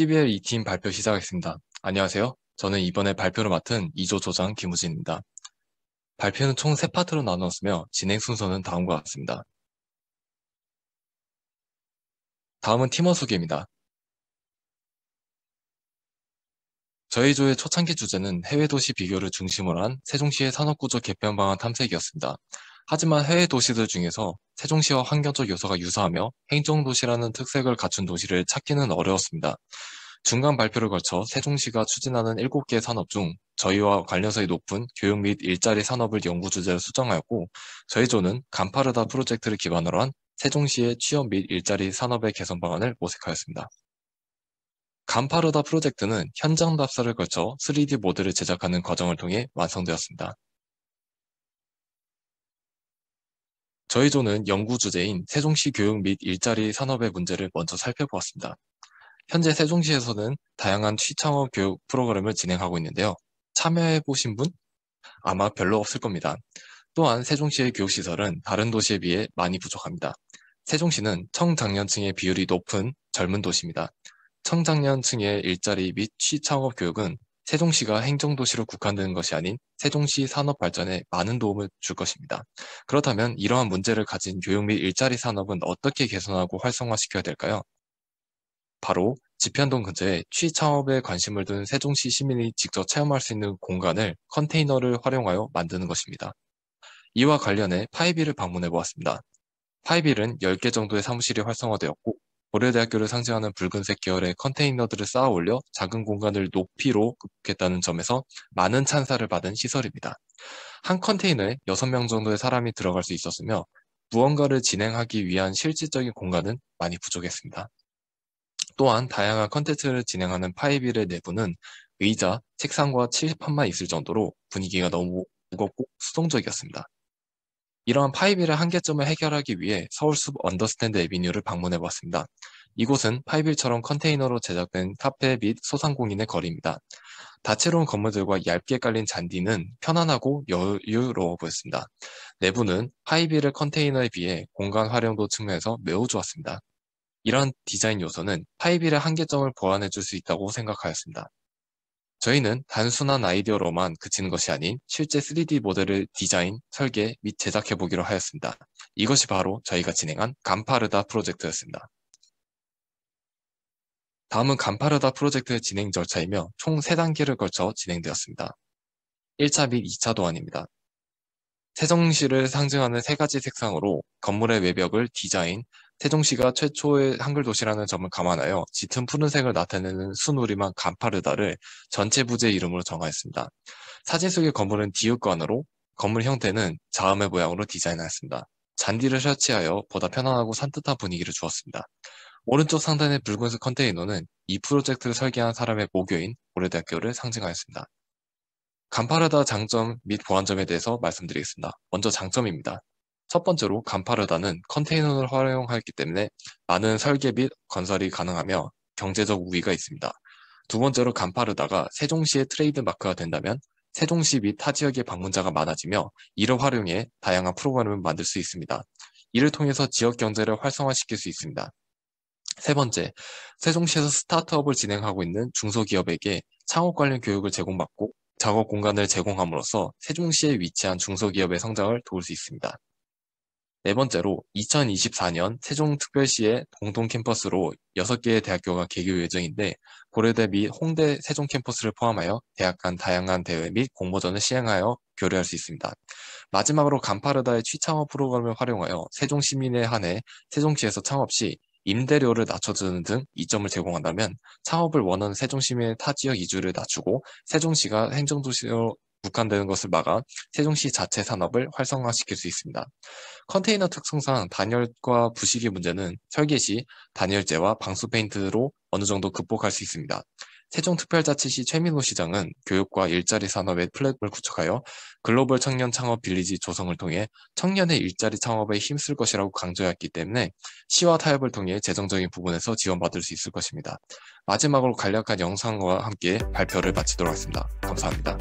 CBL 2팀 e 발표 시작하겠습니다. 안녕하세요. 저는 이번에 발표를 맡은 2조 조장 김우진입니다. 발표는 총 3파트로 나누었으며 진행 순서는 다음과 같습니다. 다음은 팀원 소개입니다. 저희 조의 초창기 주제는 해외 도시 비교를 중심으로 한 세종시의 산업구조 개편 방안 탐색이었습니다. 하지만 해외 도시들 중에서 세종시와 환경적 요소가 유사하며 행정도시라는 특색을 갖춘 도시를 찾기는 어려웠습니다. 중간 발표를 거쳐 세종시가 추진하는 7개 산업 중 저희와 관련성이 높은 교육 및 일자리 산업을 연구 주제로 수정하였고 저희 조는 간파르다 프로젝트를 기반으로 한 세종시의 취업 및 일자리 산업의 개선 방안을 모색하였습니다. 간파르다 프로젝트는 현장 답사를 거쳐 3D 모델을 제작하는 과정을 통해 완성되었습니다. 저희 조는 연구 주제인 세종시 교육 및 일자리 산업의 문제를 먼저 살펴보았습니다. 현재 세종시에서는 다양한 취창업 교육 프로그램을 진행하고 있는데요. 참여해보신 분? 아마 별로 없을 겁니다. 또한 세종시의 교육시설은 다른 도시에 비해 많이 부족합니다. 세종시는 청장년층의 비율이 높은 젊은 도시입니다. 청장년층의 일자리 및 취창업 교육은 세종시가 행정도시로 국한되는 것이 아닌 세종시 산업 발전에 많은 도움을 줄 것입니다. 그렇다면 이러한 문제를 가진 교육 및 일자리 산업은 어떻게 개선하고 활성화시켜야 될까요? 바로 지편동 근처에 취창업에 관심을 둔 세종시 시민이 직접 체험할 수 있는 공간을 컨테이너를 활용하여 만드는 것입니다. 이와 관련해 파이빌을 방문해 보았습니다. 파이빌은 10개 정도의 사무실이 활성화되었고 고려대학교를 상징하는 붉은색 계열의 컨테이너들을 쌓아 올려 작은 공간을 높이로 극복했다는 점에서 많은 찬사를 받은 시설입니다. 한 컨테이너에 6명 정도의 사람이 들어갈 수 있었으며 무언가를 진행하기 위한 실질적인 공간은 많이 부족했습니다. 또한 다양한 컨텐츠를 진행하는 파이빌의 내부는 의자, 책상과 칠판만 있을 정도로 분위기가 너무 무겁고 수동적이었습니다. 이러한 파이빌의 한계점을 해결하기 위해 서울숲 언더스탠드 에비뉴를 방문해 보았습니다 이곳은 파이빌처럼 컨테이너로 제작된 카페 및 소상공인의 거리입니다. 다채로운 건물들과 얇게 깔린 잔디는 편안하고 여유로워 보였습니다. 내부는 파이빌의 컨테이너에 비해 공간 활용도 측면에서 매우 좋았습니다. 이런 디자인 요소는 파이빌의 한계점을 보완해 줄 수 있다고 생각하였습니다. 저희는 단순한 아이디어로만 그치는 것이 아닌 실제 3D 모델을 디자인, 설계 및 제작해 보기로 하였습니다. 이것이 바로 저희가 진행한 간파르다 프로젝트였습니다. 다음은 간파르다 프로젝트의 진행 절차이며 총 3단계를 걸쳐 진행되었습니다. 1차 및 2차 도안입니다. 세정시를 상징하는 세 가지 색상으로 건물의 외벽을 디자인, 세종시가 최초의 한글 도시라는 점을 감안하여 짙은 푸른색을 나타내는 순우리만 간파르다를 전체 부재 이름으로 정하였습니다. 사진 속의 건물은 디귿관으로 건물 형태는 자음의 모양으로 디자인하였습니다. 잔디를 설치하여 보다 편안하고 산뜻한 분위기를 주었습니다. 오른쪽 상단의 붉은색 컨테이너는 이 프로젝트를 설계한 사람의 모교인 고려대학교를 상징하였습니다. 간파르다 장점 및 보완점에 대해서 말씀드리겠습니다. 먼저 장점입니다. 첫 번째로 간파르다는 컨테이너를 활용하였기 때문에 많은 설계 및 건설이 가능하며 경제적 우위가 있습니다. 두 번째로 간파르다가 세종시의 트레이드 마크가 된다면 세종시 및 타 지역의 방문자가 많아지며 이를 활용해 다양한 프로그램을 만들 수 있습니다. 이를 통해서 지역 경제를 활성화시킬 수 있습니다. 세 번째, 세종시에서 스타트업을 진행하고 있는 중소기업에게 창업 관련 교육을 제공받고 작업 공간을 제공함으로써 세종시에 위치한 중소기업의 성장을 도울 수 있습니다. 네 번째로 2024년 세종특별시의 공동 캠퍼스로 6개의 대학교가 개교 예정인데 고려 대및 홍대 세종 캠퍼스를 포함하여 대학 간 다양한 대회 및 공모전을 시행하여 교류할 수 있습니다. 마지막으로 간파르다의 취창업 프로그램을 활용하여 세종 시민에 한해 세종시에서 창업 시 임대료를 낮춰주는 등 이점을 제공한다면 창업을 원하는 세종시민의 타 지역 이주를 낮추고 세종시가 행정도시로 국한되는 것을 막아 세종시 자체 산업을 활성화시킬 수 있습니다. 컨테이너 특성상 단열과 부식의 문제는 설계 시 단열재와 방수 페인트로 어느 정도 극복할 수 있습니다. 세종특별자치시 최민호 시장은 교육과 일자리 산업의 플랫폼을 구축하여 글로벌 청년 창업 빌리지 조성을 통해 청년의 일자리 창업에 힘쓸 것이라고 강조했기 때문에 시와 타협을 통해 재정적인 부분에서 지원받을 수 있을 것입니다. 마지막으로 간략한 영상과 함께 발표를 마치도록 하겠습니다. 감사합니다.